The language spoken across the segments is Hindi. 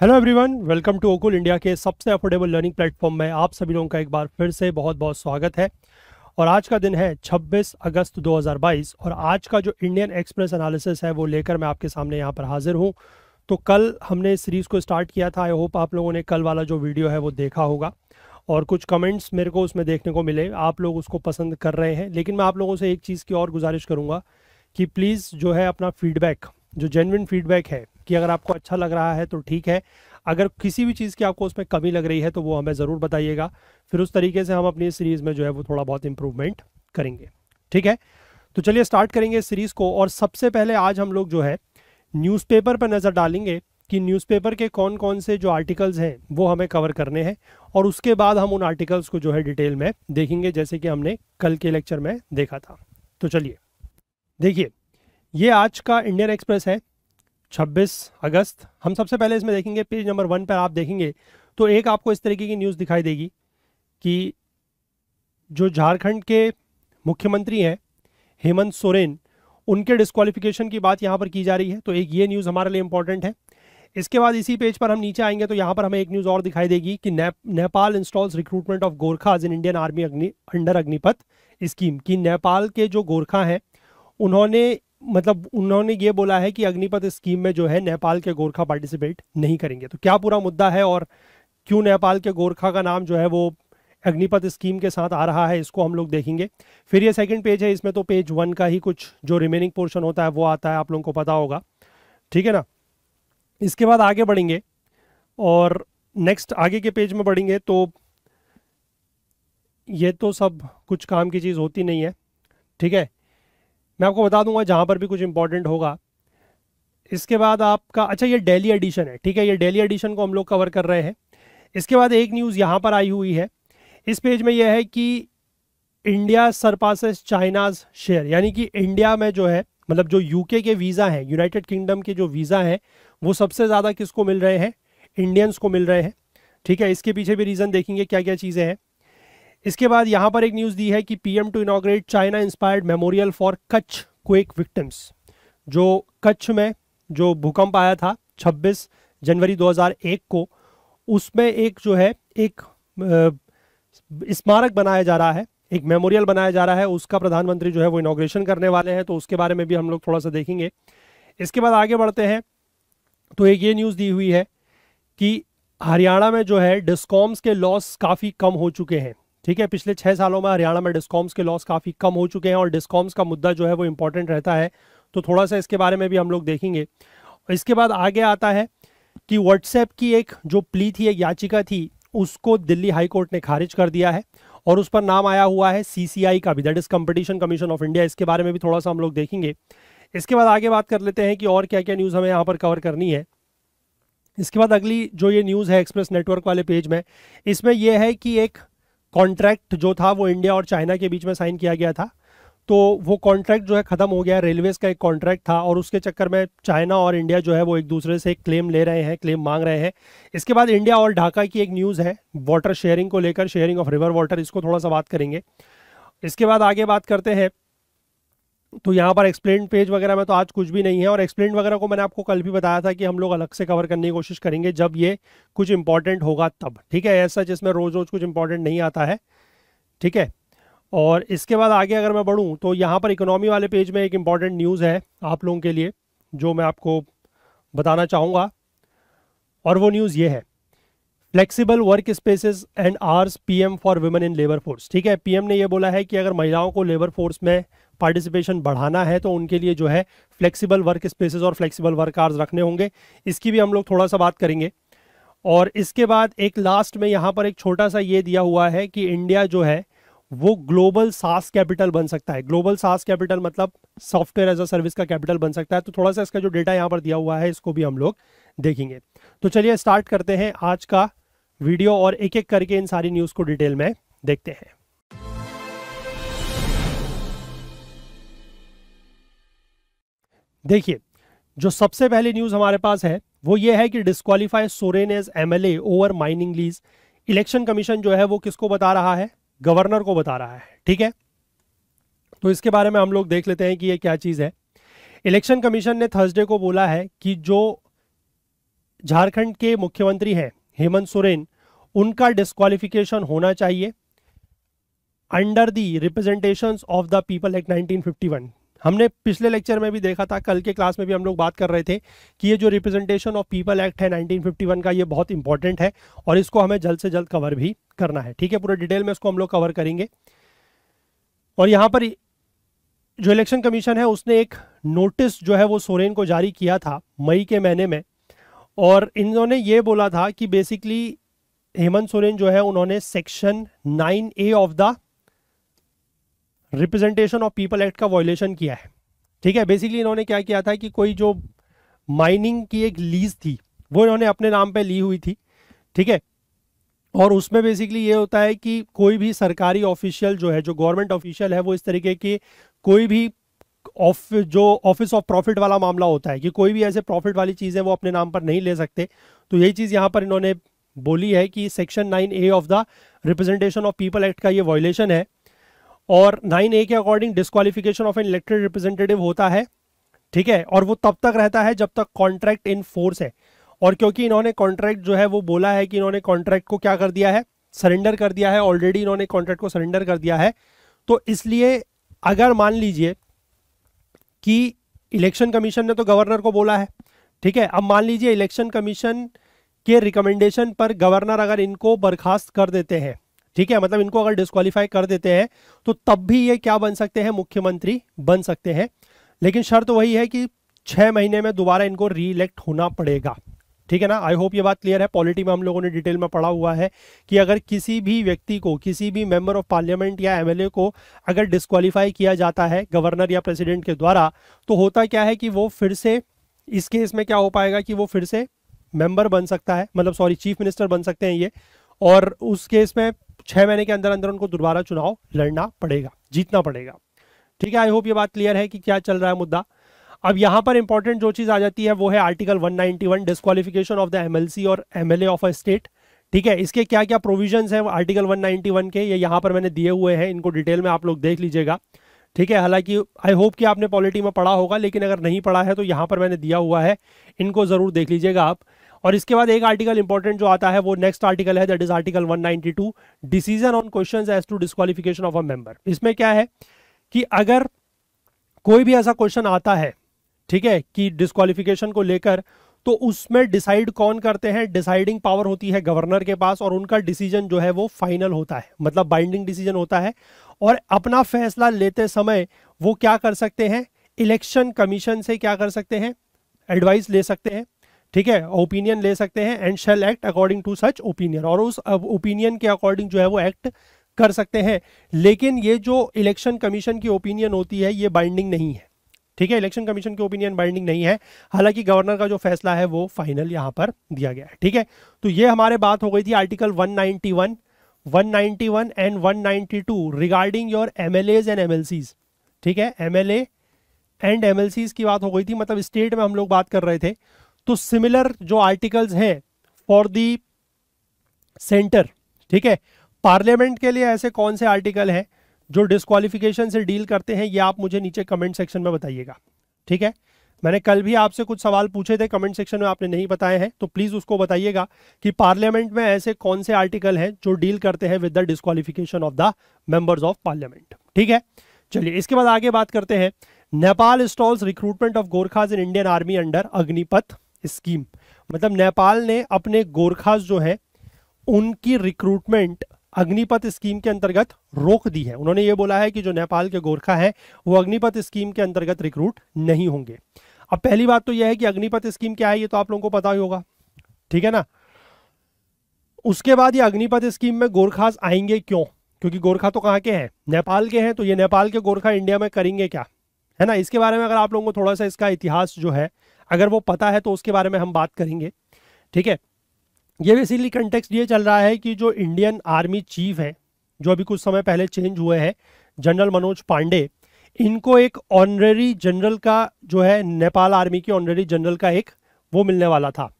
हेलो एवरीवन वेलकम टू ओकुल इंडिया के सबसे अफोर्डेबल लर्निंग प्लेटफॉर्म में आप सभी लोगों का एक बार फिर से बहुत बहुत स्वागत है और आज का दिन है 26 अगस्त 2022 और आज का जो इंडियन एक्सप्रेस एनालिसिस है वो लेकर मैं आपके सामने यहाँ पर हाजिर हूँ तो कल हमने इस सीरीज़ को स्टार्ट किया था आई होप आप लोगों ने कल वाला जो वीडियो है वो देखा होगा और कुछ कमेंट्स मेरे को उसमें देखने को मिले आप लोग उसको पसंद कर रहे हैं लेकिन मैं आप लोगों से एक चीज़ की और गुजारिश करूँगा कि प्लीज़ जो है अपना फीडबैक जो जेनविन फीडबैक है कि अगर आपको अच्छा लग रहा है तो ठीक है अगर किसी भी चीज़ की आपको उसमें कमी लग रही है तो वो हमें ज़रूर बताइएगा फिर उस तरीके से हम अपनी सीरीज़ में जो है वो थोड़ा बहुत इम्प्रूवमेंट करेंगे ठीक है तो चलिए स्टार्ट करेंगे इस सीरीज़ को और सबसे पहले आज हम लोग जो है न्यूज़पेपर पर नज़र डालेंगे कि न्यूज़पेपर के कौन कौन से जो आर्टिकल्स हैं वो हमें कवर करने हैं और उसके बाद हम उन आर्टिकल्स को जो है डिटेल में देखेंगे जैसे कि हमने कल के लेक्चर में देखा था तो चलिए देखिए ये आज का इंडियन एक्सप्रेस है 26 अगस्त हम सबसे पहले इसमें देखेंगे पेज नंबर वन पर आप देखेंगे तो एक आपको इस तरीके की न्यूज़ दिखाई देगी कि जो झारखंड के मुख्यमंत्री हैं हेमंत सोरेन उनके डिस्कालिफिकेशन की बात यहाँ पर की जा रही है तो एक ये न्यूज़ हमारे लिए इम्पॉर्टेंट है इसके बाद इसी पेज पर हम नीचे आएंगे तो यहाँ पर हमें एक न्यूज़ और दिखाई देगी कि Nepal installs recruitment of Gorkhas in Indian Army Agni under Agnipath scheme कि नेपाल के जो गोरखा हैं उन्होंने मतलब उन्होंने ये बोला है कि अग्निपथ स्कीम में जो है नेपाल के गोरखा पार्टिसिपेट नहीं करेंगे तो क्या पूरा मुद्दा है और क्यों नेपाल के गोरखा का नाम जो है वो अग्निपथ स्कीम के साथ आ रहा है इसको हम लोग देखेंगे फिर ये सेकंड पेज है इसमें तो पेज वन का ही कुछ जो रिमेनिंग पोर्शन होता है वो आता है आप लोगों को पता होगा ठीक है ना इसके बाद आगे बढ़ेंगे और नेक्स्ट आगे के पेज में बढ़ेंगे तो ये तो सब कुछ काम की चीज़ होती नहीं है ठीक है मैं आपको बता दूंगा जहाँ पर भी कुछ इंपॉर्टेंट होगा इसके बाद आपका अच्छा ये डेली एडिशन है ठीक है ये डेली एडिशन को हम लोग कवर कर रहे हैं इसके बाद एक न्यूज़ यहाँ पर आई हुई है इस पेज में यह है कि इंडिया सरपासेस चाइनाज शेयर यानी कि इंडिया में जो है मतलब जो यूके के वीज़ा हैं यूनाइटेड किंगडम के जो वीज़ा हैं वो सबसे ज़्यादा किसको मिल रहे हैं इंडियंस को मिल रहे हैं ठीक है इसके पीछे भी रीज़न देखेंगे क्या क्या चीज़ें हैं इसके बाद यहाँ पर एक न्यूज़ दी है कि PM to inaugurate China inspired memorial for Kutch quake victims जो कच्छ में जो भूकंप आया था 26 जनवरी 2001 को उसमें एक जो है एक स्मारक बनाया जा रहा है एक मेमोरियल बनाया जा रहा है उसका प्रधानमंत्री जो है वो इनोग्रेशन करने वाले हैं तो उसके बारे में भी हम लोग थोड़ा सा देखेंगे इसके बाद आगे बढ़ते हैं तो एक ये न्यूज़ दी हुई है कि हरियाणा में जो है डिस्कॉम्स के लॉस काफ़ी कम हो चुके हैं ठीक है पिछले छह सालों में हरियाणा में डिस्कॉम्स के लॉस काफ़ी कम हो चुके हैं और डिस्कॉम्स का मुद्दा जो है वो इंपॉर्टेंट रहता है तो थोड़ा सा इसके बारे में भी हम लोग देखेंगे इसके बाद आगे आता है कि व्हाट्सएप की एक जो प्ली थी एक याचिका थी उसको दिल्ली हाईकोर्ट ने खारिज कर दिया है और उस पर नाम आया हुआ है सीसीआई का भी that is competition commission of India इसके बारे में भी थोड़ा सा हम लोग देखेंगे इसके बाद आगे बात कर लेते हैं कि और क्या क्या न्यूज़ हमें यहाँ पर कवर करनी है इसके बाद अगली जो ये न्यूज़ है एक्सप्रेस नेटवर्क वाले पेज में इसमें यह है कि एक कॉन्ट्रैक्ट जो था वो इंडिया और चाइना के बीच में साइन किया गया था तो वो कॉन्ट्रैक्ट जो है ख़त्म हो गया रेलवेज़ का एक कॉन्ट्रैक्ट था और उसके चक्कर में चाइना और इंडिया जो है वो एक दूसरे से क्लेम ले रहे हैं क्लेम मांग रहे हैं इसके बाद इंडिया और ढाका की एक न्यूज़ है वाटर शेयरिंग को लेकर शेयरिंग ऑफ रिवर वाटर इसको थोड़ा सा बात करेंगे इसके बाद आगे बात करते हैं तो यहाँ पर एक्सप्लेन पेज वगैरह में तो आज कुछ भी नहीं है और एक्सप्लेन वगैरह को मैंने आपको कल भी बताया था कि हम लोग अलग से कवर करने की कोशिश करेंगे जब ये कुछ इंपॉर्टेंट होगा तब ठीक है ऐसा जिसमें रोज़ रोज़ कुछ इंपॉर्टेंट नहीं आता है ठीक है और इसके बाद आगे अगर मैं बढ़ूँ तो यहाँ पर इकोनॉमी वाले पेज में एक इम्पॉर्टेंट न्यूज़ है आप लोगों के लिए जो मैं आपको बताना चाहूँगा और वो न्यूज़ ये है flexible work spaces and P M for women in labour force ठीक है एम ने ये बोला है कि अगर महिलाओं को लेबर फोर्स में पार्टिसिपेशन बढ़ाना है तो उनके लिए जो है फ्लेक्सिबल वर्क स्पेसेस और फ्लेक्सिबल वर्क आर्स रखने होंगे इसकी भी हम लोग थोड़ा सा बात करेंगे और इसके बाद एक लास्ट में यहाँ पर एक छोटा सा ये दिया हुआ है कि इंडिया जो है वो ग्लोबल सास कैपिटल बन सकता है ग्लोबल सास कैपिटल मतलब सॉफ्टवेयर एज अ सर्विस का कैपिटल बन सकता है तो थोड़ा सा इसका जो डेटा यहाँ पर दिया हुआ है इसको भी हम लोग देखेंगे तो चलिए स्टार्ट करते हैं आज का वीडियो और एक एक करके इन सारी न्यूज़ को डिटेल में देखते हैं देखिए जो सबसे पहले न्यूज हमारे पास है वो ये है कि disqualify Soren as MLA over mining lease election commission जो है वो किसको बता रहा है गवर्नर को बता रहा है ठीक है तो इसके बारे में हम लोग देख लेते हैं कि ये क्या चीज है इलेक्शन कमीशन ने थर्सडे को बोला है कि जो झारखंड के मुख्यमंत्री हैं हेमंत सोरेन उनका डिस्कालिफिकेशन होना चाहिए under the representation of the people act 1951 हमने पिछले लेक्चर में भी देखा था कल के क्लास में भी हम लोग बात कर रहे थे कि ये जो रिप्रेजेंटेशन ऑफ पीपल एक्ट है 1951 का ये बहुत इंपॉर्टेंट है और इसको हमें जल्द से जल्द कवर भी करना है ठीक है पूरे डिटेल में इसको हम लोग कवर करेंगे और यहाँ पर जो इलेक्शन कमीशन है उसने एक नोटिस जो है वो सोरेन को जारी किया था मई के महीने में और इन्होंने ये बोला था कि बेसिकली हेमंत सोरेन जो है उन्होंने section nine A of the representation of people act का वॉयलेशन किया है ठीक है बेसिकली इन्होंने क्या किया था कि कोई जो माइनिंग की एक लीज थी वो इन्होंने अपने नाम पे ली हुई थी ठीक है और उसमें बेसिकली ये होता है कि कोई भी सरकारी ऑफिशियल जो है जो गवर्नमेंट ऑफिशियल है वो इस तरीके की कोई भी ऑफ जो ऑफिस ऑफ प्रॉफिट वाला मामला होता है कि कोई भी ऐसे प्रॉफिट वाली चीज है वो अपने नाम पर नहीं ले सकते तो यही चीज़ यहाँ पर इन्होंने बोली है कि section nine A of the representation of people act का ये वॉयलेशन है और नाइन ए के according disqualification of an elected representative होता है ठीक है और वो तब तक रहता है जब तक कॉन्ट्रैक्ट इन फोर्स है और क्योंकि इन्होंने कॉन्ट्रैक्ट जो है वो बोला है कि इन्होंने कॉन्ट्रैक्ट को क्या कर दिया है सरेंडर कर दिया है ऑलरेडी इन्होंने कॉन्ट्रैक्ट को सरेंडर कर दिया है तो इसलिए अगर मान लीजिए कि इलेक्शन कमीशन ने तो गवर्नर को बोला है ठीक है अब मान लीजिए इलेक्शन कमीशन के रिकमेंडेशन पर गवर्नर अगर इनको बर्खास्त कर देते हैं ठीक है मतलब इनको अगर डिस्कालीफाई कर देते हैं तो तब भी ये क्या बन सकते हैं मुख्यमंत्री बन सकते हैं लेकिन शर्त वही है कि छह महीने में दोबारा इनको री इलेक्ट होना पड़ेगा ठीक है ना आई होप ये बात क्लियर है पॉलिटी में हम लोगों ने डिटेल में पढ़ा हुआ है कि अगर किसी भी व्यक्ति को किसी भी मेंबर ऑफ पार्लियामेंट या एमएलए को अगर डिस्कालीफाई किया जाता है गवर्नर या प्रेसिडेंट के द्वारा तो होता क्या है कि वो फिर से इस केस में क्या हो पाएगा कि वो फिर से मेंबर बन सकता है मतलब सॉरी चीफ मिनिस्टर बन सकते हैं ये और उस केस में छह महीने के अंदर अंदर उनको दोबारा चुनाव लड़ना पड़ेगा जीतना पड़ेगा ठीक है आई होप ये बात क्लियर है कि क्या चल रहा है मुद्दा अब यहां पर इंपॉर्टेंट जो चीज आ जाती है वो है article 191 disqualification of the MLC और एमएलए ऑफ अ स्टेट ठीक है इसके क्या क्या प्रोविजंस हैं आर्टिकल 191 के ये यहां पर मैंने दिए हुए हैं इनको डिटेल में आप लोग देख लीजिएगा ठीक है हालांकि आई होप कि आपने पॉलिटी में पढ़ा होगा लेकिन अगर नहीं पढ़ा है तो यहां पर मैंने दिया हुआ है इनको ज़रूर देख लीजिएगा आप और इसके बाद एक आर्टिकल इंपॉर्टेंट जो आता है वो नेक्स्ट आर्टिकल है that is article 192 decision on question as to disqualification of a member इसमें क्या है कि अगर कोई भी ऐसा क्वेश्चन आता है ठीक है कि डिस्कालिफिकेशन को लेकर तो उसमें डिसाइड कौन करते हैं डिसाइडिंग पावर होती है गवर्नर के पास और उनका डिसीजन जो है वो फाइनल होता है मतलब बाइंडिंग डिसीजन होता है और अपना फैसला लेते समय वो क्या कर सकते हैं इलेक्शन कमीशन से क्या कर सकते हैं एडवाइस ले सकते हैं ठीक है ओपिनियन ले सकते हैं and shall act according to such opinion और उस ओपिनियन के अकॉर्डिंग जो है वो एक्ट कर सकते हैं लेकिन ये जो इलेक्शन कमीशन की ओपिनियन होती है ये बाइंडिंग नहीं है ठीक है इलेक्शन कमीशन की ओपिनियन बाइंडिंग नहीं है हालांकि गवर्नर का जो फैसला है वो फाइनल यहां पर दिया गया है ठीक है तो ये हमारे बात हो गई थी article 191 191 and 192 regarding your MLAs and MLCs ठीक है एमएलए एंड एमएलसीज की बात हो गई थी मतलब स्टेट में हम लोग बात कर रहे थे तो सिमिलर जो आर्टिकल्स हैं फॉर दी सेंटर ठीक है पार्लियामेंट के लिए ऐसे कौन से आर्टिकल हैं जो डिस्कालिफिकेशन से डील करते हैं ये आप मुझे नीचे कमेंट सेक्शन में बताइएगा ठीक है मैंने कल भी आपसे कुछ सवाल पूछे थे कमेंट सेक्शन में आपने नहीं बताए हैं तो प्लीज़ उसको बताइएगा कि पार्लियामेंट में ऐसे कौन से आर्टिकल हैं जो डील करते हैं with the disqualification of the members of parliament ठीक है चलिए इसके बाद आगे बात करते हैं Nepal stalls recruitment of Gorkhas in Indian army under Agnipath scheme मतलब नेपाल ने अपने गोरखास जो है उनकी रिक्रूटमेंट अग्निपथ स्कीम के अंतर्गत रोक दी है उन्होंने ये बोला है कि जो नेपाल के गोरखा है वो अग्निपथ स्कीम के अंतर्गत रिक्रूट नहीं होंगे अब पहली बात तो यह है कि अग्निपथ स्कीम क्या है ये तो आप लोगों को पता ही होगा ठीक है ना उसके बाद ये अग्निपथ स्कीम में गोरखास आएंगे क्यों क्योंकि गोरखा तो कहाँ के हैं नेपाल के हैं तो ये नेपाल के गोरखा इंडिया में करेंगे क्या है ना इसके बारे में अगर आप लोगों को थोड़ा सा इसका इतिहास जो है अगर वो पता है तो उसके बारे में हम बात करेंगे ठीक है ये बेसिकली कंटेक्स्ट ये चल रहा है कि जो इंडियन आर्मी चीफ है जो अभी कुछ समय पहले चेंज हुए हैं जनरल मनोज पांडे इनको एक ऑनरेरी जनरल का जो है नेपाल आर्मी के ऑनरेरी जनरल का एक वो मिलने वाला था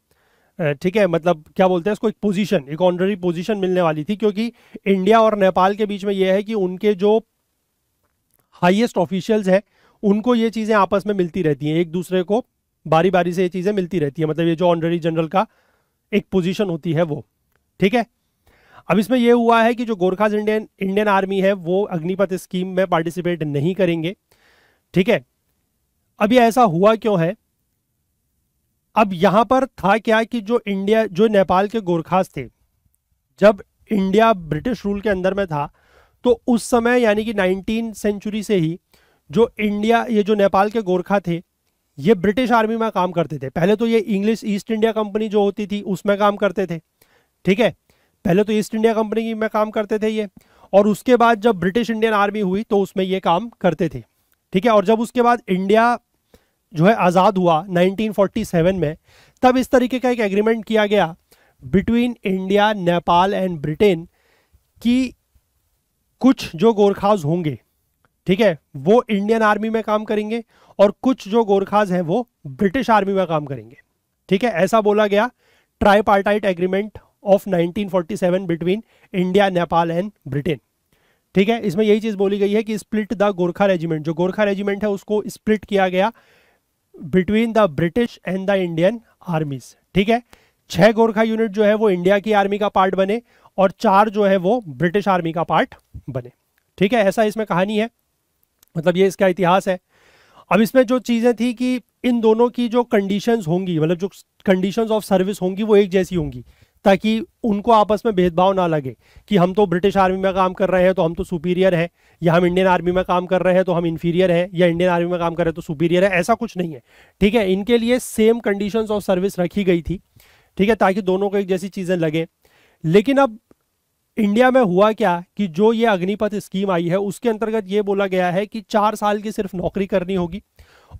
ठीक है मतलब क्या बोलते हैं इसको एक पोजीशन एक ऑनरेरी पोजीशन मिलने वाली थी क्योंकि इंडिया और नेपाल के बीच में यह है कि उनके जो हाईएस्ट ऑफिशियल्स हैं उनको ये चीज़ें आपस में मिलती रहती हैं एक दूसरे को बारी बारी से ये चीज़ें मिलती रहती है मतलब ये जो ऑनररी जनरल का एक पोजीशन होती है वो ठीक है अब इसमें यह हुआ है कि जो गोरखाज इंडियन इंडियन आर्मी है वो अग्निपथ स्कीम में पार्टिसिपेट नहीं करेंगे ठीक है अब ऐसा हुआ क्यों है अब यहां पर था क्या कि जो इंडिया जो नेपाल के गोरखाज थे जब इंडिया ब्रिटिश रूल के अंदर में था तो उस समय यानी कि नाइनटीन सेंचुरी से ही जो इंडिया ये जो नेपाल के गोरखा थे ये ब्रिटिश आर्मी में काम करते थे पहले तो ये इंग्लिश ईस्ट इंडिया कंपनी जो होती थी उसमें काम करते थे ठीक है पहले तो ईस्ट इंडिया कंपनी में काम करते थे ये और उसके बाद जब ब्रिटिश इंडियन आर्मी हुई तो उसमें ये काम करते थे ठीक है और जब उसके बाद इंडिया जो है आज़ाद हुआ 1947 में तब इस तरीके का एक एग्रीमेंट किया गया between India Nepal and Britain कि कुछ जो गोरखाज होंगे ठीक है वो इंडियन आर्मी में काम करेंगे और कुछ जो गोरखाज हैं वो ब्रिटिश आर्मी में काम करेंगे ठीक है ऐसा बोला गया tri agreement of 1947 between India Nepal and Britain ठीक है इसमें यही चीज बोली गई है कि स्प्लिट द गोरखा रेजिमेंट जो गोरखा रेजिमेंट है उसको स्प्लिट किया गया between the British and the Indian armies ठीक है छह गोरखा यूनिट जो है वो इंडिया की आर्मी का पार्ट बने और चार जो है वो ब्रिटिश आर्मी का पार्ट बने ठीक है ऐसा इसमें कहानी है मतलब ये इसका इतिहास है अब इसमें जो चीज़ें थी कि इन दोनों की जो कंडीशंस होंगी मतलब जो कंडीशंस ऑफ सर्विस होंगी वो एक जैसी होंगी ताकि उनको आपस में भेदभाव ना लगे कि हम तो ब्रिटिश आर्मी में काम कर रहे हैं तो हम तो सुपीरियर हैं या हम इंडियन आर्मी में काम कर रहे हैं तो हम इन्फीरियर हैं या इंडियन आर्मी में काम कर रहे हैं तो सुपीरियर है ऐसा कुछ नहीं है ठीक है इनके लिए सेम कंडीशंस ऑफ सर्विस रखी गई थी ठीक है ताकि दोनों को एक जैसी चीज़ें लगें लेकिन अब इंडिया में हुआ क्या कि जो ये अग्निपथ स्कीम आई है उसके अंतर्गत ये बोला गया है कि चार साल की सिर्फ नौकरी करनी होगी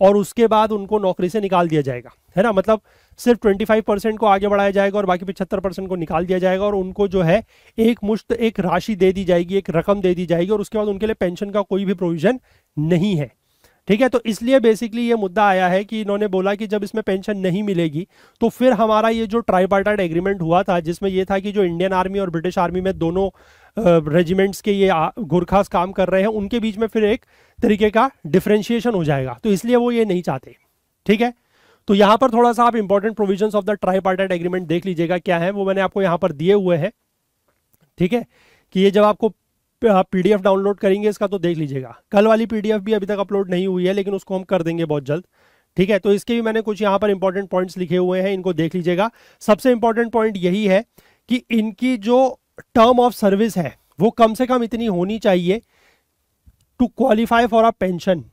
और उसके बाद उनको नौकरी से निकाल दिया जाएगा है ना मतलब सिर्फ 25 परसेंट को आगे बढ़ाया जाएगा और बाकी 75 परसेंट को निकाल दिया जाएगा और उनको जो है एक मुश्त एक राशि दे दी जाएगी एक रकम दे दी जाएगी और उसके बाद उनके लिए पेंशन का कोई भी प्रोविजन नहीं है ठीक है तो इसलिए बेसिकली ये मुद्दा आया है कि इन्होंने बोला कि जब इसमें पेंशन नहीं मिलेगी तो फिर हमारा ये जो ट्राइपार्टाइट एग्रीमेंट हुआ था जिसमें ये था कि जो इंडियन आर्मी और ब्रिटिश आर्मी में दोनों रेजिमेंट्स के ये गुरखास काम कर रहे हैं उनके बीच में फिर एक तरीके का डिफ्रेंशिएशन हो जाएगा तो इसलिए वो ये नहीं चाहते ठीक है तो यहाँ पर थोड़ा सा आप important provision of the tripartite agreement देख लीजिएगा क्या है वो मैंने आपको यहाँ पर दिए हुए हैं ठीक है कि ये जब आपको आप पीडीएफ डाउनलोड करेंगे इसका तो देख लीजिएगा कल वाली पीडीएफ भी अभी तक अपलोड नहीं हुई है लेकिन उसको हम कर देंगे बहुत जल्द ठीक है तो इसके भी मैंने कुछ यहाँ पर इंपॉर्टेंट पॉइंट्स लिखे हुए हैं इनको देख लीजिएगा सबसे इंपॉर्टेंट पॉइंट यही है कि इनकी जो टर्म ऑफ सर्विस है वो कम से कम इतनी होनी चाहिए to qualify for a pension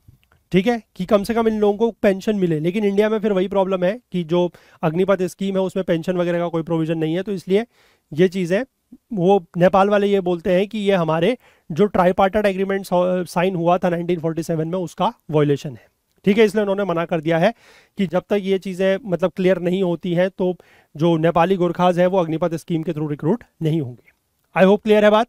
ठीक है कि कम से कम इन लोगों को पेंशन मिले लेकिन इंडिया में फिर वही प्रॉब्लम है कि जो अग्निपथ स्कीम है उसमें पेंशन वगैरह का कोई प्रोविजन नहीं है तो इसलिए ये चीज़ें वो नेपाल वाले ये बोलते हैं कि ये हमारे जो ट्राईपार्टेड एग्रीमेंट साइन हुआ था 1947 में उसका वॉयलेशन है ठीक है इसलिए उन्होंने मना कर दिया है कि जब तक ये चीज़ें मतलब क्लियर नहीं होती हैं तो जो नेपाली गोरखाज है वो अग्निपथ स्कीम के थ्रू रिक्रूट नहीं होंगे आई होप क्लियर है बात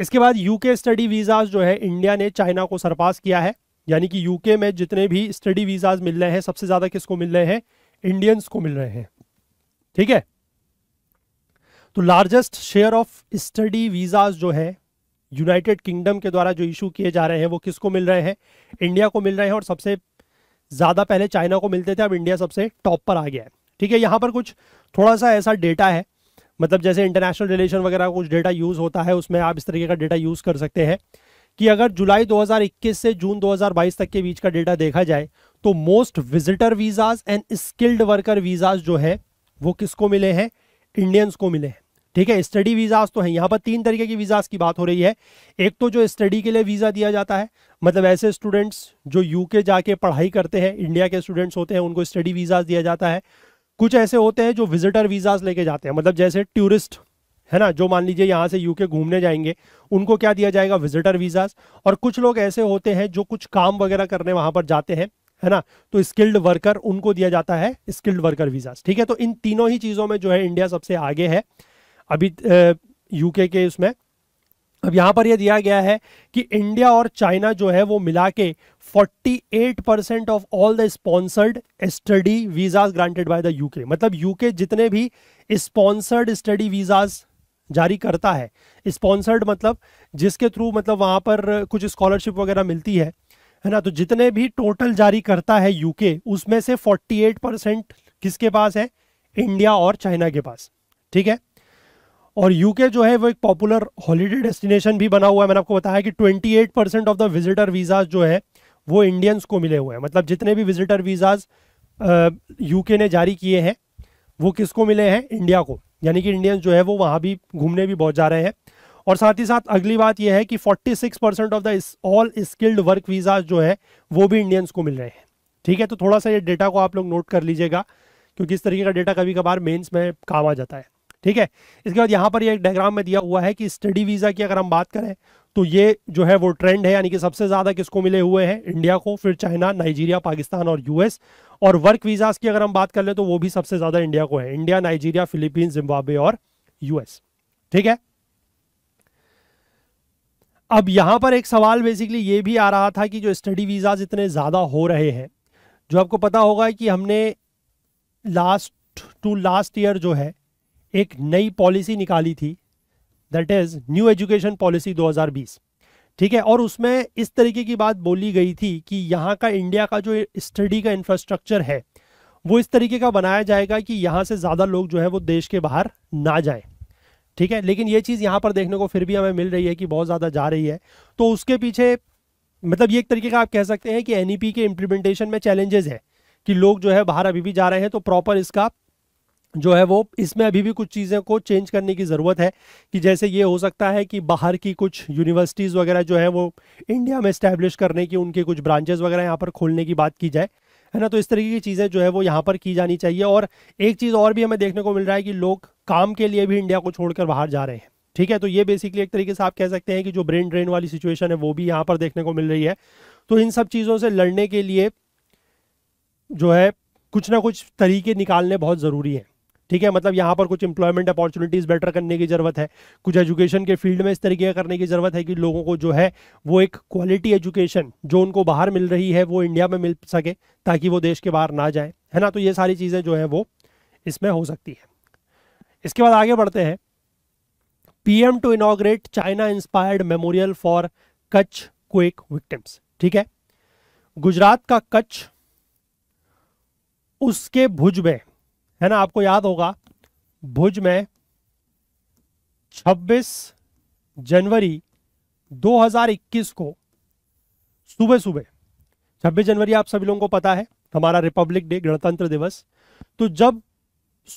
इसके बाद यूके स्टडी वीज़ाज जो है इंडिया ने चाइना को सरपास किया है यानी कि यूके में जितने भी स्टडी वीज़ाज मिल रहे हैं सबसे ज़्यादा किसको मिल रहे हैं इंडियंस को मिल रहे हैं ठीक है तो largest share of study visas जो है यूनाइटेड किंगडम के द्वारा जो इशू किए जा रहे हैं वो किसको मिल रहे हैं इंडिया को मिल रहे हैं और सबसे ज़्यादा पहले चाइना को मिलते थे अब इंडिया सबसे टॉप पर आ गया है ठीक है यहाँ पर कुछ थोड़ा सा ऐसा डेटा है मतलब जैसे इंटरनेशनल रिलेशन वगैरह कुछ डेटा यूज़ होता है उसमें आप इस तरीके का डेटा यूज़ कर सकते हैं कि अगर जुलाई 2021 से जून 2022 तक के बीच का डेटा देखा जाए तो most visitor visas and skilled worker visas जो है वो किसको मिले हैं इंडियंस को मिले हैं ठीक है स्टडी वीजाज तो है यहाँ पर तीन तरीके की वीजाज की बात हो रही है एक तो जो स्टडी के लिए वीजा दिया जाता है मतलब ऐसे स्टूडेंट्स जो यूके जाके पढ़ाई करते हैं इंडिया के स्टूडेंट्स होते हैं उनको स्टडी वीजाज दिया जाता है कुछ ऐसे होते हैं जो विजिटर वीजाज लेके जाते हैं मतलब जैसे टूरिस्ट है ना जो मान लीजिए यहाँ से यूके घूमने जाएंगे उनको क्या दिया जाएगा विजिटर वीजाज और कुछ लोग ऐसे होते हैं जो कुछ काम वगैरह करने वहां पर जाते हैं है ना तो स्किल्ड वर्कर उनको दिया जाता है स्किल्ड वर्कर वीजाज ठीक है तो इन तीनों ही चीजों में जो है इंडिया सबसे आगे है अभी यूके के उसमें अब यहां पर यह दिया गया है कि इंडिया और चाइना जो है वो मिला के forty eight percent of all the sponsored study visas granted by the UK मतलब यूके जितने भी स्पॉन्सर्ड स्टडी वीजाज जारी करता है स्पॉन्सर्ड मतलब जिसके थ्रू मतलब वहां पर कुछ स्कॉलरशिप वगैरह मिलती है है ना तो जितने भी टोटल जारी करता है यूके उसमें से 48 परसेंट किसके पास है इंडिया और चाइना के पास ठीक है और यूके जो है वो एक पॉपुलर हॉलीडे डेस्टिनेशन भी बना हुआ है मैंने आपको बताया कि 28 percent of the visitor visas जो है वो इंडियंस को मिले हुए हैं मतलब जितने भी विजिटर वीज़ाज यूके ने जारी किए हैं वो किसको मिले हैं इंडिया को यानी कि इंडियंस जो है वो वहाँ भी घूमने भी बहुत जा रहे हैं और साथ ही साथ अगली बात यह है कि 46 percent of the all skilled work visa जो है वो भी इंडियंस को मिल रहे हैं ठीक है तो थोड़ा सा ये डेटा को आप लोग नोट कर लीजिएगा क्योंकि इस तरीके का डेटा कभी कभार मेंस में काम आ जाता है ठीक है इसके बाद यहाँ पर ये एक डायग्राम में दिया हुआ है कि स्टडी वीज़ा की अगर हम बात करें तो ये जो है वो ट्रेंड है यानी कि सबसे ज़्यादा किसको मिले हुए हैं इंडिया को फिर चाइना नाइजीरिया पाकिस्तान और यूएस और वर्क वीज़ाज की अगर हम बात कर लें तो वो भी सबसे ज़्यादा इंडिया को है इंडिया नाइजीरिया फिलीपींस जिम्बाब्वे और यूएस ठीक है अब यहाँ पर एक सवाल बेसिकली ये भी आ रहा था कि जो स्टडी वीज़ाज इतने ज़्यादा हो रहे हैं जो आपको पता होगा कि हमने लास्ट टू लास्ट ईयर जो है एक नई पॉलिसी निकाली थी that is new education policy 2020 ठीक है और उसमें इस तरीके की बात बोली गई थी कि यहाँ का इंडिया का जो स्टडी का इंफ्रास्ट्रक्चर है वो इस तरीके का बनाया जाएगा कि यहाँ से ज़्यादा लोग जो है वो देश के बाहर ना जाए ठीक है लेकिन ये चीज़ यहाँ पर देखने को फिर भी हमें मिल रही है कि बहुत ज़्यादा जा रही है तो उसके पीछे मतलब ये एक तरीके का आप कह सकते हैं कि एन e के इम्प्लीमेंटेशन में चैलेंजेस है कि लोग जो है बाहर अभी भी जा रहे हैं तो प्रॉपर इसका जो है वो इसमें अभी भी कुछ चीज़ों को चेंज करने की ज़रूरत है कि जैसे ये हो सकता है कि बाहर की कुछ यूनिवर्सिटीज़ वगैरह जो है वो इंडिया में इस्टेब्लिश करने की उनके कुछ ब्रांचेज़ वगैरह यहाँ पर खोलने की बात की जाए है ना तो इस तरीके की चीज़ें जो है वो यहाँ पर की जानी चाहिए और एक चीज़ और भी हमें देखने को मिल रहा है कि लोग काम के लिए भी इंडिया को छोड़कर बाहर जा रहे हैं ठीक है तो ये बेसिकली एक तरीके से आप कह सकते हैं कि जो ब्रेन ड्रेन वाली सिचुएशन है वो भी यहाँ पर देखने को मिल रही है तो इन सब चीज़ों से लड़ने के लिए जो है कुछ ना कुछ तरीके निकालने बहुत ज़रूरी हैं ठीक है मतलब यहाँ पर कुछ एम्प्लॉयमेंट अपॉर्चुनिटीज़ बेटर करने की ज़रूरत है कुछ एजुकेशन के फील्ड में इस तरीके का करने की ज़रूरत है कि लोगों को जो है वो एक क्वालिटी एजुकेशन जो उनको बाहर मिल रही है वो इंडिया में मिल सके ताकि वो देश के बाहर ना जाए है ना तो ये सारी चीज़ें जो है वो इसमें हो सकती है इसके बाद आगे बढ़ते हैं PM to inaugurate China inspired memorial for Kutch quick victims ठीक है गुजरात का कच्छ उसके भुज में है ना आपको याद होगा भुज में 26 जनवरी 2021 को सुबह सुबह 26 जनवरी आप सभी लोगों को पता है हमारा रिपब्लिक डे गणतंत्र दिवस तो जब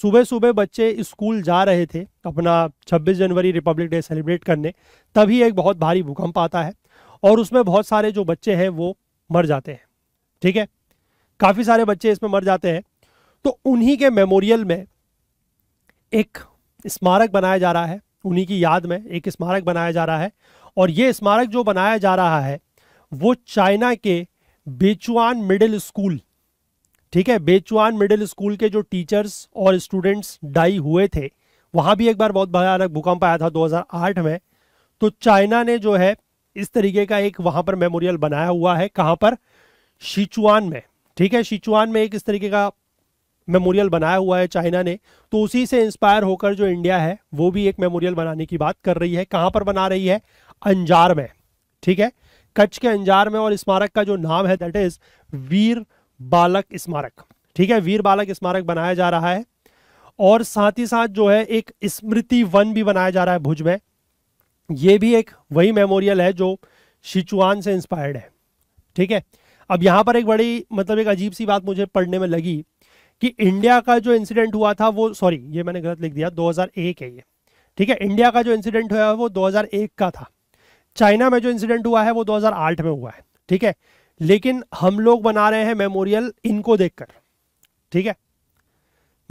सुबह सुबह बच्चे स्कूल जा रहे थे अपना 26 जनवरी रिपब्लिक डे सेलिब्रेट करने तभी एक बहुत भारी भूकंप आता है और उसमें बहुत सारे जो बच्चे हैं वो मर जाते हैं ठीक है काफ़ी सारे बच्चे इसमें मर जाते हैं तो उन्हीं के मेमोरियल में एक स्मारक बनाया जा रहा है उन्हीं की याद में एक स्मारक बनाया जा रहा है और ये स्मारक जो बनाया जा रहा है वो चाइना के बेचुआन मिडिल स्कूल ठीक है बेचुआन मिडिल स्कूल के जो टीचर्स और स्टूडेंट्स डाई हुए थे वहाँ भी एक बार बहुत भयानक भूकंप आया था 2008 में तो चाइना ने जो है इस तरीके का एक वहाँ पर मेमोरियल बनाया हुआ है कहाँ पर शिचुआन में ठीक है शिचुआन में एक इस तरीके का मेमोरियल बनाया हुआ है चाइना ने तो उसी से इंस्पायर होकर जो इंडिया है वो भी एक मेमोरियल बनाने की बात कर रही है कहां पर बना रही है अंजार में ठीक है कच्छ के अंजार में और स्मारक का जो नाम है दैट इज वीर बालक स्मारक ठीक है वीर बालक स्मारक बनाया जा रहा है और साथ ही साथ जो है एक स्मृति वन भी बनाया जा रहा है भुज में ये भी एक वही मेमोरियल है जो शिचुआन से इंस्पायर्ड है ठीक है अब यहाँ पर एक बड़ी मतलब एक अजीब सी बात मुझे पढ़ने में लगी कि इंडिया का जो इंसिडेंट हुआ था वो सॉरी ये मैंने गलत लिख दिया 2001 है ये ठीक है इंडिया का जो इंसिडेंट हुआ है वो 2001 का था चाइना में जो इंसिडेंट हुआ है वो 2008 में हुआ है ठीक है लेकिन हम लोग बना रहे हैं मेमोरियल इनको देखकर ठीक है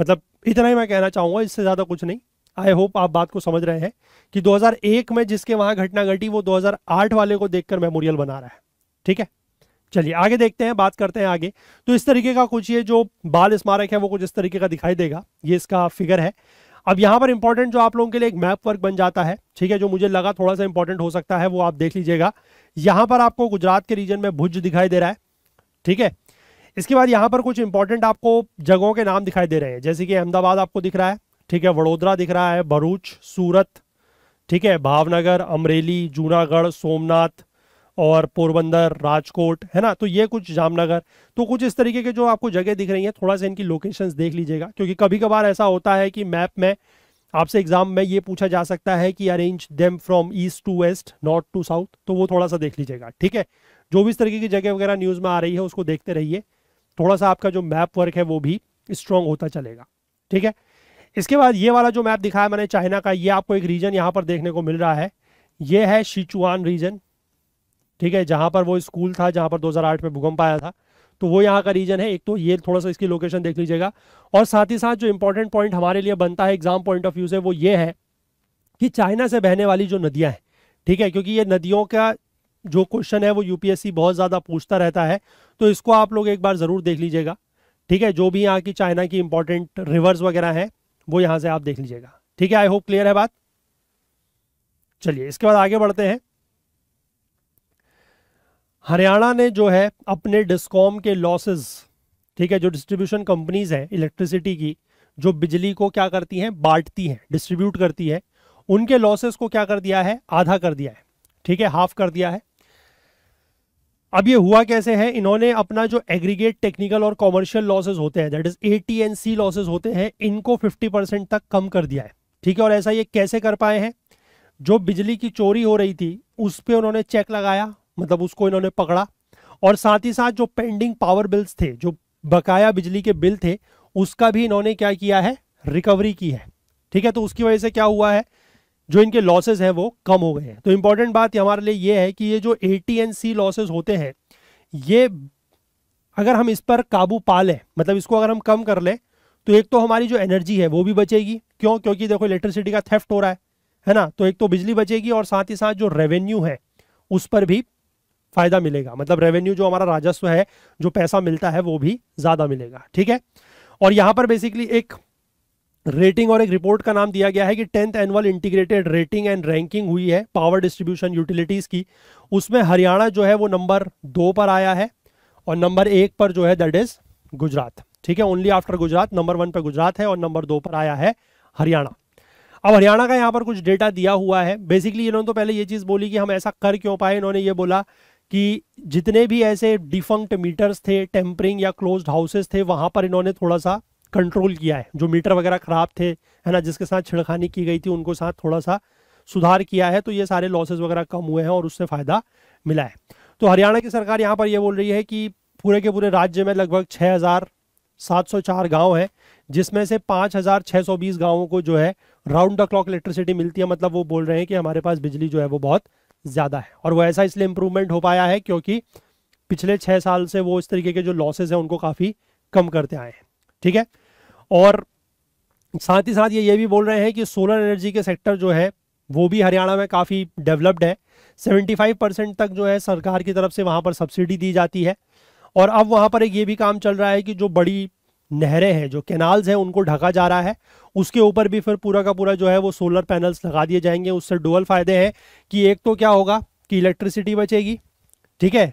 मतलब इतना ही मैं कहना चाहूंगा इससे ज़्यादा कुछ नहीं आई होप आप बात को समझ रहे हैं कि 2001 में जिसके वहां घटना घटी वो 2008 वाले को देखकर मेमोरियल बना रहा है ठीक है चलिए आगे देखते हैं बात करते हैं आगे तो इस तरीके का कुछ ये जो बाल स्मारक है वो कुछ इस तरीके का दिखाई देगा ये इसका फिगर है अब यहाँ पर इंपॉर्टेंट जो आप लोगों के लिए एक मैप वर्क बन जाता है ठीक है जो मुझे लगा थोड़ा सा इंपॉर्टेंट हो सकता है वो आप देख लीजिएगा यहाँ पर आपको गुजरात के रीजन में भुज दिखाई दे रहा है ठीक है इसके बाद यहाँ पर कुछ इंपॉर्टेंट आपको जगहों के नाम दिखाई दे रहे हैं जैसे कि अहमदाबाद आपको दिख रहा है ठीक है वडोदरा दिख रहा है भरूच सूरत ठीक है भावनगर अमरेली जूनागढ़ सोमनाथ और पोरबंदर राजकोट है ना तो ये कुछ जामनगर तो कुछ इस तरीके के जो आपको जगह दिख रही है थोड़ा सा इनकी लोकेशंस देख लीजिएगा क्योंकि कभी कभार ऐसा होता है कि मैप में आपसे एग्जाम में ये पूछा जा सकता है कि arrange them from east to west north to south तो वो थोड़ा सा देख लीजिएगा ठीक है जो भी इस तरीके की जगह वगैरह न्यूज़ में आ रही है उसको देखते रहिए थोड़ा सा आपका जो मैप वर्क है वो भी स्ट्रांग होता चलेगा ठीक है इसके बाद ये वाला जो मैप दिखाया मैंने चाइना का ये आपको एक रीजन यहाँ पर देखने को मिल रहा है ये है शिचुआन रीजन ठीक है जहां पर वो स्कूल था जहां पर 2008 में भूकंप आया था तो वो यहाँ का रीजन है एक तो ये थोड़ा सा इसकी लोकेशन देख लीजिएगा और साथ ही साथ जो इंपॉर्टेंट पॉइंट हमारे लिए बनता है एग्जाम पॉइंट ऑफ व्यू से वो ये है कि चाइना से बहने वाली जो नदियां हैं ठीक है क्योंकि ये नदियों का जो क्वेश्चन है वो यूपीएससी बहुत ज़्यादा पूछता रहता है तो इसको आप लोग एक बार ज़रूर देख लीजिएगा ठीक है जो भी यहाँ की चाइना की इंपॉर्टेंट रिवर्स वगैरह है वो यहां से आप देख लीजिएगा ठीक है आई होप क्लियर है बात चलिए इसके बाद आगे बढ़ते हैं हरियाणा ने जो है अपने डिस्कॉम के लॉसेस ठीक है जो डिस्ट्रीब्यूशन कंपनीज हैं इलेक्ट्रिसिटी की जो बिजली को क्या करती हैं बांटती हैं डिस्ट्रीब्यूट करती है उनके लॉसेस को क्या कर दिया है आधा कर दिया है ठीक है हाफ कर दिया है अब ये हुआ कैसे है इन्होंने अपना जो एग्रीगेट टेक्निकल और कॉमर्शियल लॉसेज होते हैं that is A T and C losses होते हैं इनको फिफ्टी परसेंट तक कम कर दिया है ठीक है और ऐसा ये कैसे कर पाए हैं जो बिजली की चोरी हो रही थी उस पर उन्होंने चेक लगाया मतलब उसको इन्होंने पकड़ा और साथ ही साथ जो पेंडिंग पावर बिल्स थे जो बकाया बिजली के बिल थे उसका भी इन्होंने क्या किया है रिकवरी की है ठीक है तो उसकी वजह से क्या हुआ है जो इनके लॉसेज हैं वो कम हो गए हैं तो इंपॉर्टेंट बात हमारे लिए ये है कि ये जो ए टी सी लॉसेज होते हैं ये अगर हम इस पर काबू पा लें मतलब इसको अगर हम कम कर लें तो एक तो हमारी जो एनर्जी है वो भी बचेगी क्यों क्योंकि देखो इलेक्ट्रिसिटी का थेफ्ट हो रहा है है ना तो एक तो बिजली बचेगी और साथ ही साथ जो रेवेन्यू है उस पर भी फायदा मिलेगा मतलब रेवेन्यू जो हमारा राजस्व है जो पैसा मिलता है वो भी ज्यादा मिलेगा ठीक है और यहां पर बेसिकली एक रेटिंग और एक रिपोर्ट का नाम दिया गया है कि tenth annual integrated rating and ranking हुई है पावर डिस्ट्रीब्यूशन यूटिलिटीज की उसमें हरियाणा जो है वो नंबर दो पर आया है और नंबर एक पर जो है दैट इज गुजरात ठीक है only after Gujarat number one पर गुजरात है और नंबर दो पर आया है हरियाणा अब हरियाणा का यहाँ पर कुछ डेटा दिया हुआ है बेसिकली इन्होंने तो पहले ये चीज़ बोली कि हम ऐसा कर क्यों पाए इन्होंने ये बोला कि जितने भी ऐसे डिफंक्ट मीटर्स थे टेम्परिंग या क्लोज्ड हाउसेस थे वहाँ पर इन्होंने थोड़ा सा कंट्रोल किया है जो मीटर वगैरह ख़राब थे है ना जिसके साथ छिड़खानी की गई थी उनको साथ थोड़ा सा सुधार किया है तो ये सारे लॉसेज वगैरह कम हुए हैं और उससे फ़ायदा मिला है तो हरियाणा की सरकार यहाँ पर यह बोल रही है कि पूरे के पूरे राज्य में लगभग चार गांव हैं जिसमें से 5,620 गांवों को जो है राउंड द क्लॉक इलेक्ट्रिसिटी मिलती है मतलब वो बोल रहे हैं कि हमारे पास बिजली जो है वो बहुत ज़्यादा है और वो ऐसा इसलिए इम्प्रूवमेंट हो पाया है क्योंकि पिछले छः साल से वो इस तरीके के जो लॉसेज हैं उनको काफ़ी कम करते आए हैं ठीक है और साथ ही साथ ये ये भी बोल रहे हैं कि सोलर एनर्जी के सेक्टर जो है वो भी हरियाणा में काफ़ी डेवलप्ड है 75 परसेंट तक जो है सरकार की तरफ से वहाँ पर सब्सिडी दी जाती है और अब वहाँ पर एक ये भी काम चल रहा है कि जो बड़ी नहरें हैं जो कैनाल्स हैं उनको ढका जा रहा है उसके ऊपर भी फिर पूरा का पूरा जो है वो सोलर पैनल्स लगा दिए जाएंगे उससे डुअल फायदे हैं कि एक तो क्या होगा कि इलेक्ट्रिसिटी बचेगी ठीक है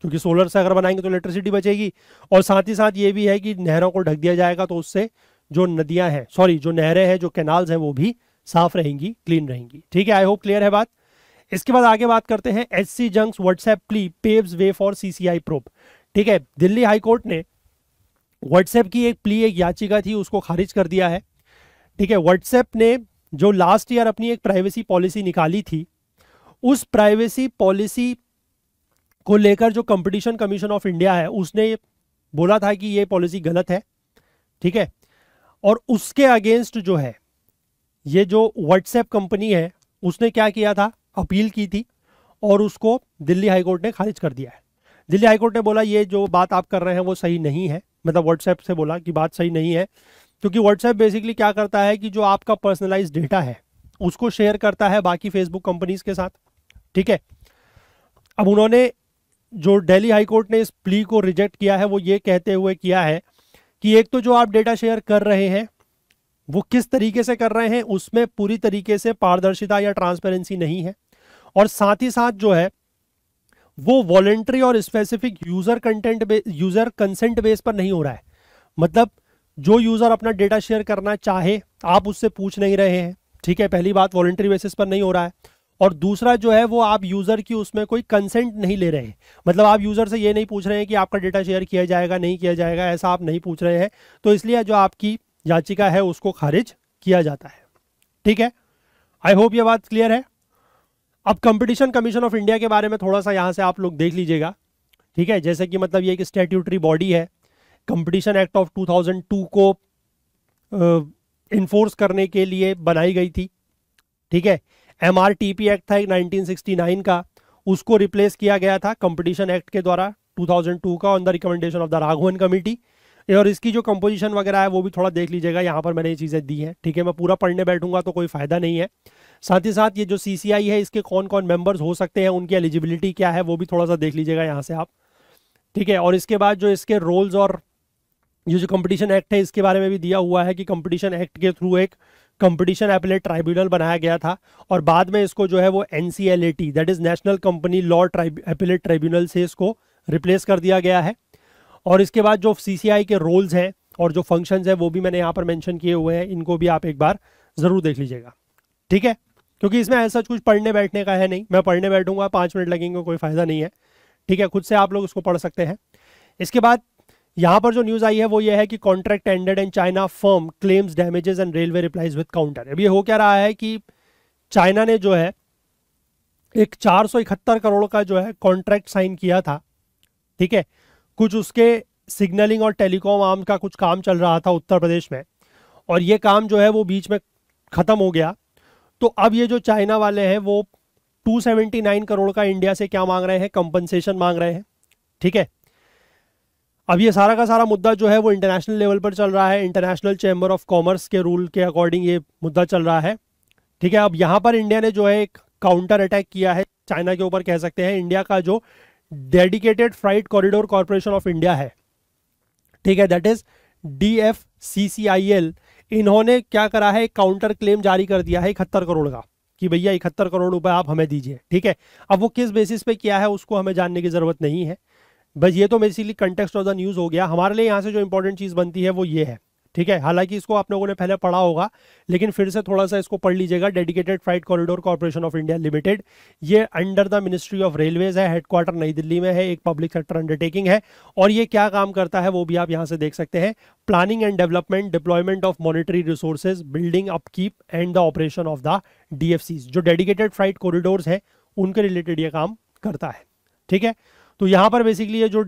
क्योंकि सोलर से अगर बनाएंगे तो इलेक्ट्रिसिटी बचेगी और साथ ही साथ ये भी है कि नहरों को ढक दिया जाएगा तो उससे जो नदियां हैं सॉरी जो नहरें हैं जो कैनाल्स हैं वो भी साफ रहेंगी क्लीन रहेंगी ठीक है आई होप क्लियर है बात इसके बाद आगे बात करते हैं S C junks WhatsApp plea paves way for CCI probe ठीक है दिल्ली हाईकोर्ट ने व्हाट्सएप की एक प्ली एक याचिका थी उसको खारिज कर दिया है ठीक है व्हाट्सएप ने जो लास्ट ईयर अपनी एक प्राइवेसी पॉलिसी निकाली थी उस प्राइवेसी पॉलिसी को लेकर जो कंपटीशन कमीशन ऑफ इंडिया है उसने बोला था कि ये पॉलिसी गलत है ठीक है और उसके अगेंस्ट जो है ये जो व्हाट्सएप कंपनी है उसने क्या किया था अपील की थी और उसको दिल्ली हाईकोर्ट ने खारिज कर दिया है दिल्ली हाईकोर्ट ने बोला ये जो बात आप कर रहे हैं वो सही नहीं है मतलब व्हाट्सएप से बोला कि बात सही नहीं है क्योंकि व्हाट्सएप बेसिकली क्या करता है कि जो आपका पर्सनलाइज डेटा है उसको शेयर करता है बाकी फेसबुक कंपनीज के साथ ठीक है अब उन्होंने जो दिल्ली हाईकोर्ट ने इस प्ली को रिजेक्ट किया है वो ये कहते हुए किया है कि एक तो जो आप डेटा शेयर कर रहे हैं वो किस तरीके से कर रहे हैं उसमें पूरी तरीके से पारदर्शिता या ट्रांसपेरेंसी नहीं है और साथ ही साथ जो है वो वॉलेंट्री और specific user content user consent base पर नहीं हो रहा है मतलब जो यूजर अपना डेटा शेयर करना चाहे आप उससे पूछ नहीं रहे हैं ठीक है पहली बात वॉलेंट्री बेसिस पर नहीं हो रहा है और दूसरा जो है वो आप यूजर की उसमें कोई कंसेंट नहीं ले रहे हैं मतलब आप यूजर से ये नहीं पूछ रहे हैं कि आपका डेटा शेयर किया जाएगा नहीं किया जाएगा ऐसा आप नहीं पूछ रहे हैं तो इसलिए जो आपकी याचिका है उसको खारिज किया जाता है ठीक है आई होप ये बात क्लियर है अब कंपटीशन कमीशन ऑफ इंडिया के बारे में थोड़ा सा यहाँ से आप लोग देख लीजिएगा ठीक है जैसे कि मतलब ये एक स्टेट्यूटरी बॉडी है कंपटीशन एक्ट ऑफ 2002 को इन्फोर्स करने के लिए बनाई गई थी ठीक है एम एक्ट था एक 1969 का उसको रिप्लेस किया गया था कंपटीशन एक्ट के द्वारा 2002 का on the recommendation of the Raghavan committee और इसकी जो कंपोजिशन वगैरह है वो भी थोड़ा देख लीजिएगा यहाँ पर मैंने ये चीज़ें दी हैं ठीक है मैं पूरा पढ़ने बैठूंगा तो कोई फायदा नहीं है साथ ही साथ ये जो सीसीआई है इसके कौन कौन मेंबर्स हो सकते हैं उनकी एलिजिबिलिटी क्या है वो भी थोड़ा सा देख लीजिएगा यहाँ से आप ठीक है और इसके बाद जो इसके रोल्स और ये जो कंपटीशन एक्ट है इसके बारे में भी दिया हुआ है कि कंपटीशन एक्ट के थ्रू एक कंपटीशन एपलेट ट्राइब्यूनल बनाया गया था और बाद में इसको जो है वो N C L A T that is national company law appellate tribunal से इसको रिप्लेस कर दिया गया है और इसके बाद जो सी सी आई के रोल्स हैं और जो फंक्शंस है वो भी मैंने यहाँ पर मैंशन किए हुए हैं इनको भी आप एक बार ज़रूर देख लीजिएगा ठीक है क्योंकि इसमें ऐसा कुछ पढ़ने बैठने का है नहीं मैं पढ़ने बैठूंगा पाँच मिनट लगेंगे कोई फ़ायदा नहीं है ठीक है खुद से आप लोग उसको पढ़ सकते हैं इसके बाद यहाँ पर जो न्यूज़ आई है वो ये है कि contract ended and China firm claims damages and railway replies with counter अब ये हो क्या रहा है कि चाइना ने जो है एक चार करोड़ का जो है कॉन्ट्रैक्ट साइन किया था ठीक है कुछ उसके सिग्नलिंग और टेलीकॉम आर्म का कुछ काम चल रहा था उत्तर प्रदेश में और ये काम जो है वो बीच में ख़त्म हो गया तो अब ये जो चाइना वाले हैं वो 279 करोड़ का इंडिया से क्या मांग रहे हैं कंपनसेशन मांग रहे हैं ठीक है अब ये सारा का सारा मुद्दा जो है वो इंटरनेशनल लेवल पर चल रहा है इंटरनेशनल चैम्बर ऑफ कॉमर्स के रूल के अकॉर्डिंग ये मुद्दा चल रहा है ठीक है अब यहां पर इंडिया ने जो है एक काउंटर अटैक किया है चाइना के ऊपर कह सकते हैं इंडिया का जो dedicated freight corridor corporation of India है ठीक है that is D F C C I L इन्होंने क्या करा है काउंटर क्लेम जारी कर दिया है इकहत्तर करोड़ का कि भैया इकहत्तर करोड़ रुपए आप हमें दीजिए ठीक है अब वो किस बेसिस पे किया है उसको हमें जानने की जरूरत नहीं है बस ये तो basically context of the news हो गया हमारे लिए यहाँ से जो इंपॉर्टेंट चीज बनती है वो ये है ठीक है हालांकि इसको आप लोगों ने पहले पढ़ा होगा लेकिन फिर से थोड़ा सा इसको पढ़ लीजिएगा dedicated flight corridor corporation of India limited ये under the ministry of railways है हेडक्वार्टर नई दिल्ली में है एक पब्लिक सेक्टर अंडरटेकिंग है और ये क्या काम करता है वो भी आप यहाँ से देख सकते हैं planning and development deployment of monetary resources building upkeep and the operation of the DFCs जो डेडिकेटेड फ्लाइट कॉरिडोर है उनके रिलेटेड ये काम करता है ठीक है तो यहाँ पर बेसिकली ये जो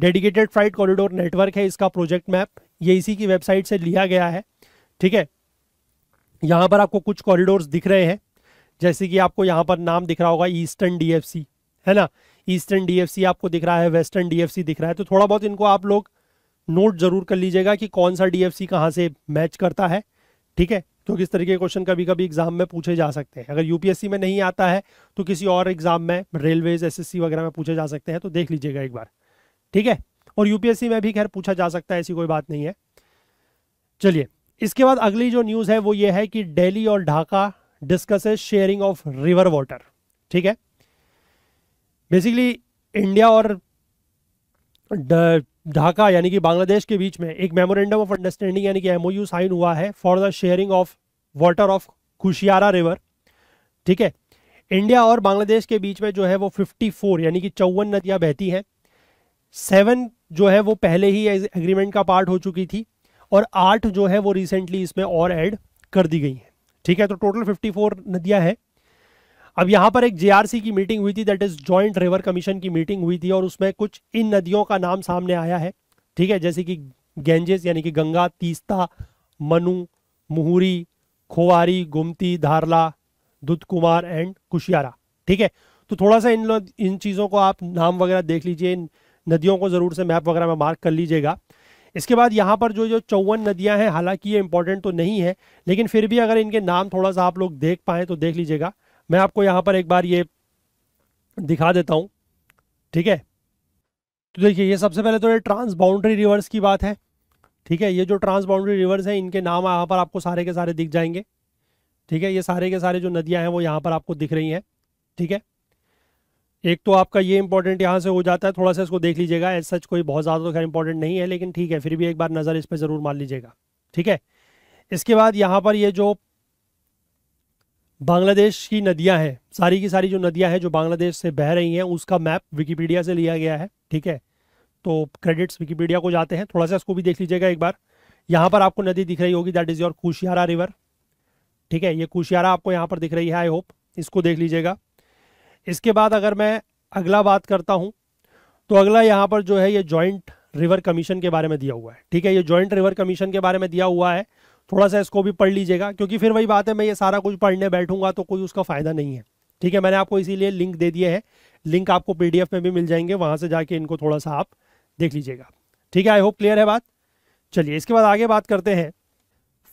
डेडिकेटेड फ्लाइट कॉरिडोर नेटवर्क है इसका प्रोजेक्ट मैप ये इसी की वेबसाइट से लिया गया है ठीक है यहाँ पर आपको कुछ कॉरिडोर्स दिख रहे हैं जैसे कि आपको यहाँ पर नाम दिख रहा होगा ईस्टर्न डीएफसी है ना ईस्टर्न डीएफसी आपको दिख रहा है वेस्टर्न डीएफसी दिख रहा है तो थोड़ा बहुत इनको आप लोग नोट जरूर कर लीजिएगा कि कौन सा डीएफसी कहाँ से मैच करता है ठीक है क्योंकि तो इस तरीके के क्वेश्चन कभी कभी एग्जाम में पूछे जा सकते हैं अगर यूपीएससी में नहीं आता है तो किसी और एग्जाम में रेलवेज एसएससी वगैरह में पूछे जा सकते हैं तो देख लीजिएगा एक बार ठीक है और यूपीएससी में भी खैर पूछा जा सकता है ऐसी कोई बात नहीं है चलिए इसके बाद अगली जो न्यूज़ है वो ये है कि डेली और Dhaka discusses sharing of river water ठीक है बेसिकली इंडिया और ढाका यानी कि बांग्लादेश के बीच में एक मेमोरेंडम ऑफ अंडरस्टैंडिंग यानी कि एमओयू साइन हुआ है for the sharing of water of Kushiyara river ठीक है इंडिया और बांग्लादेश के बीच में जो है वो 54 यानी कि चौवन नदियां बहती हैं सेवन जो है वो पहले ही एग्रीमेंट का पार्ट हो चुकी थी और आठ जो है वो रिसेंटली इसमें और ऐड कर दी गई है ठीक है तो टोटल फिफ्टी फोर नदियाँ हैं अब यहाँ पर एक जेआरसी की मीटिंग हुई थी that is joint river commission की मीटिंग हुई थी और उसमें कुछ इन नदियों का नाम सामने आया है ठीक है जैसे कि गेंजेस यानी कि गंगा तीस्ता मनु मुहूरी खोवारी गुमती धारला दुधकुमार एंड कुशियारा ठीक है तो थोड़ा सा इन इन चीज़ों को आप नाम वगैरह देख लीजिए नदियों को ज़रूर से मैप वगैरह में मार्क कर लीजिएगा इसके बाद यहाँ पर जो जो चौवन नदियाँ हैं हालांकि ये इंपॉर्टेंट तो नहीं है लेकिन फिर भी अगर इनके नाम थोड़ा सा आप लोग देख पाएँ तो देख लीजिएगा मैं आपको यहाँ पर एक बार ये दिखा देता हूँ ठीक है तो देखिए ये सबसे पहले तो ये ट्रांस बाउंड्री रिवर्स की बात है ठीक है ये जो ट्रांस बाउंड्री रिवर्स हैं इनके नाम यहाँ पर आपको सारे के सारे दिख जाएंगे ठीक है ये सारे के सारे जो नदियाँ हैं वो यहाँ पर आपको दिख रही हैं ठीक है एक तो आपका ये इंपॉर्टेंट यहाँ से हो जाता है थोड़ा सा इसको देख लीजिएगा एज सच कोई बहुत ज़्यादा तो खैर इंपॉर्टेंट नहीं है लेकिन ठीक है फिर भी एक बार नज़र इस पर ज़रूर मार लीजिएगा ठीक है इसके बाद यहाँ पर ये जो बांग्लादेश की नदियाँ हैं सारी की सारी जो नदियाँ हैं जो बांग्लादेश से बह रही हैं उसका मैप विकीपीडिया से लिया गया है ठीक है तो क्रेडिट्स विकीपीडिया को जाते हैं थोड़ा सा इसको भी देख लीजिएगा एक बार यहाँ पर आपको नदी दिख रही होगी that is your Kushiyara river ठीक है ये कुशियारा आपको यहाँ पर दिख रही है आई होप इसको देख लीजिएगा इसके बाद अगर मैं अगला बात करता हूँ तो अगला यहाँ पर जो है ये जॉइंट रिवर कमीशन के बारे में दिया हुआ है ठीक है ये जॉइंट रिवर कमीशन के बारे में दिया हुआ है थोड़ा सा इसको भी पढ़ लीजिएगा क्योंकि फिर वही बात है मैं ये सारा कुछ पढ़ने बैठूंगा तो कोई उसका फ़ायदा नहीं है ठीक है मैंने आपको इसीलिए लिंक दे दिए है लिंक आपको पीडीएफ में भी मिल जाएंगे वहाँ से जाके इनको थोड़ा सा आप देख लीजिएगा ठीक है आई होप क्लियर है बात चलिए इसके बाद आगे बात करते हैं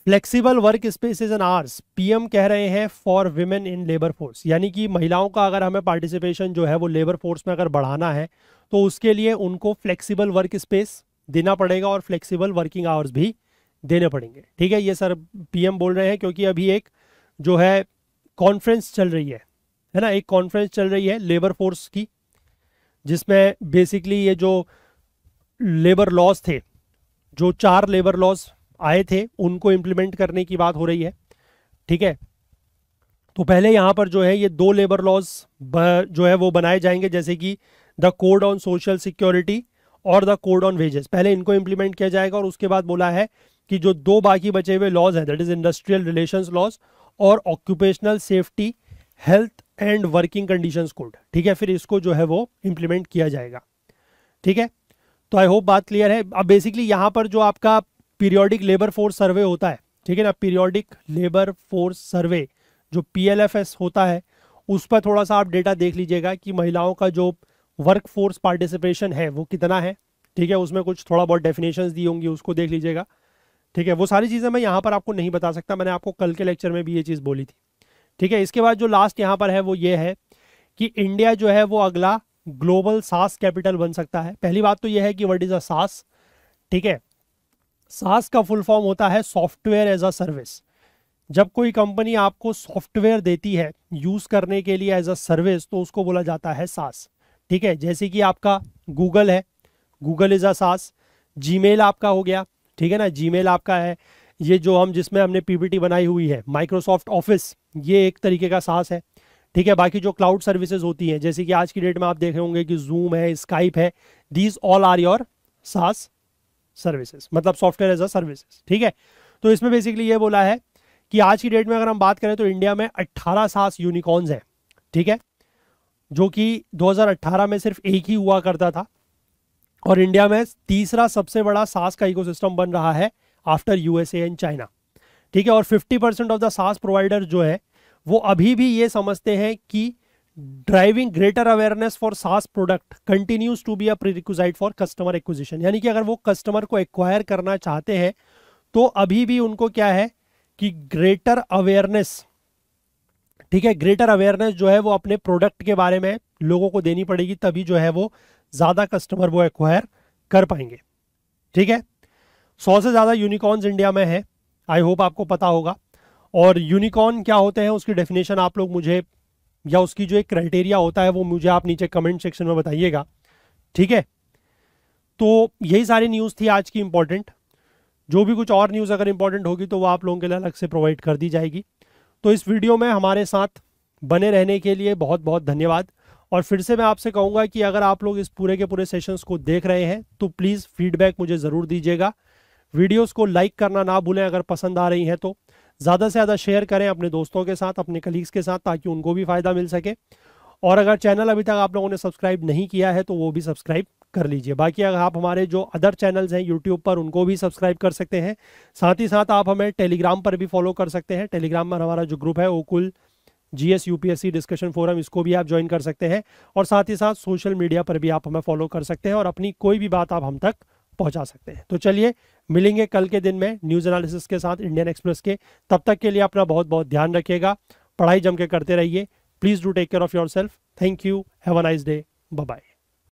flexible work is and hours PM कह रहे हैं for women in labour force यानी कि महिलाओं का अगर हमें पार्टिसिपेशन जो है वो लेबर फोर्स में अगर बढ़ाना है तो उसके लिए उनको फ्लेक्सिबल वर्क स्पेस देना पड़ेगा और फ्लेक्सिबल वर्किंग आवर्स भी देने पड़ेंगे ठीक है ये सर पीएम बोल रहे हैं क्योंकि अभी एक जो है कॉन्फ्रेंस चल रही है है ना एक कॉन्फ्रेंस चल रही है लेबर फोर्स की जिसमें बेसिकली ये जो लेबर लॉस थे जो चार लेबर लॉस आए थे उनको इम्प्लीमेंट करने की बात हो रही है ठीक है तो पहले यहाँ पर जो है ये दो लेबर लॉज जो है वो बनाए जाएंगे जैसे कि the code on social security और द कोड ऑन वेजेस पहले इनको इम्प्लीमेंट किया जाएगा और उसके बाद बोला है कि जो दो बाकी बचे हुए लॉज हैं that is industrial relations laws और occupational safety health and working conditions code ठीक है फिर इसको जो है वो इम्प्लीमेंट किया जाएगा ठीक है तो आई होप बात क्लियर है अब बेसिकली यहाँ पर जो आपका पीरियोडिक लेबर फोर्स सर्वे होता है ठीक है ना पीरियोडिक लेबर फोर्स सर्वे जो पीएलएफएस होता है उस पर थोड़ा सा आप डेटा देख लीजिएगा कि महिलाओं का जो वर्क फोर्स पार्टिसिपेशन है वो कितना है ठीक है उसमें कुछ थोड़ा बहुत डेफिनेशंस दी होंगी उसको देख लीजिएगा ठीक है वो सारी चीज़ें मैं यहाँ पर आपको नहीं बता सकता मैंने आपको कल के लेक्चर में भी ये चीज़ बोली थी ठीक है इसके बाद जो लास्ट यहाँ पर है वो ये है कि इंडिया जो है वो अगला ग्लोबल सास कैपिटल बन सकता है पहली बात तो यह है कि वट इज़ अ सास ठीक है सास का फुल फॉर्म होता है सॉफ्टवेयर एज अ सर्विस जब कोई कंपनी आपको सॉफ्टवेयर देती है यूज़ करने के लिए एज अ सर्विस तो उसको बोला जाता है सास ठीक है जैसे कि आपका गूगल है गूगल इज़ अ सास जीमेल आपका हो गया ठीक है ना जीमेल आपका है ये जो हम जिसमें हमने पीपीटी बनाई हुई है माइक्रोसॉफ्ट ऑफिस ये एक तरीके का सास है ठीक है बाकी जो क्लाउड सर्विसेज होती हैं जैसे कि आज की डेट में आप देख रहे होंगे कि जूम है स्काइप है these all are your SaaS services मतलब सॉफ्टवेयर एज अ सर्विसेज ठीक है तो इसमें बेसिकली ये बोला है कि आज की डेट में अगर हम बात करें तो इंडिया में अट्ठारह सास यूनिकॉर्न्स हैं ठीक है जो कि 2018 में सिर्फ एक ही हुआ करता था और इंडिया में तीसरा सबसे बड़ा सास का इकोसिस्टम बन रहा है आफ्टर यूएसए एंड चाइना ठीक है और 50 percent of the SaaS provider जो है वो अभी भी ये समझते हैं कि driving greater awareness for SaaS product continues to be a prerequisite for customer acquisition यानी कि अगर वो कस्टमर को एक्वायर करना चाहते हैं तो अभी भी उनको क्या है कि ग्रेटर अवेयरनेस ठीक है ग्रेटर अवेयरनेस जो है वो अपने प्रोडक्ट के बारे में लोगों को देनी पड़ेगी तभी जो है वो ज़्यादा कस्टमर वो एक्वायर कर पाएंगे ठीक है सौ से ज़्यादा यूनिकॉर्न्स इंडिया में है आई होप आपको पता होगा और यूनिकॉर्न क्या होते हैं उसकी डेफिनेशन आप लोग मुझे या उसकी जो एक क्राइटेरिया होता है वो मुझे आप नीचे कमेंट सेक्शन में बताइएगा ठीक है तो यही सारी न्यूज़ थी आज की इम्पॉर्टेंट जो भी कुछ और न्यूज़ अगर इम्पॉर्टेंट होगी तो वो आप लोगों के लिए अलग से प्रोवाइड कर दी जाएगी तो इस वीडियो में हमारे साथ बने रहने के लिए बहुत बहुत धन्यवाद और फिर से मैं आपसे कहूँगा कि अगर आप लोग इस पूरे के पूरे सेशंस को देख रहे हैं तो प्लीज़ फीडबैक मुझे ज़रूर दीजिएगा वीडियोज़ को लाइक करना ना भूलें अगर पसंद आ रही हैं तो ज़्यादा से ज़्यादा शेयर करें अपने दोस्तों के साथ अपने कलीग्स के साथ ताकि उनको भी फ़ायदा मिल सके और अगर चैनल अभी तक आप लोगों ने सब्सक्राइब नहीं किया है तो वो भी सब्सक्राइब कर लीजिए बाकी अगर आप हमारे जो अदर चैनल्स हैं यूट्यूब पर उनको भी सब्सक्राइब कर सकते हैं साथ ही साथ आप हमें टेलीग्राम पर भी फॉलो कर सकते हैं टेलीग्राम पर हमारा जो ग्रुप है ओकुल G S U P S C discussion forum इसको भी आप ज्वाइन कर सकते हैं और साथ ही साथ सोशल मीडिया पर भी आप हमें फॉलो कर सकते हैं और अपनी कोई भी बात आप हम तक पहुंचा सकते हैं तो चलिए मिलेंगे कल के दिन में न्यूज एनालिसिस के साथ इंडियन एक्सप्रेस के तब तक के लिए अपना बहुत बहुत ध्यान रखिएगा पढ़ाई जम के करते रहिए please do take care of yourself thank you have a nice day bye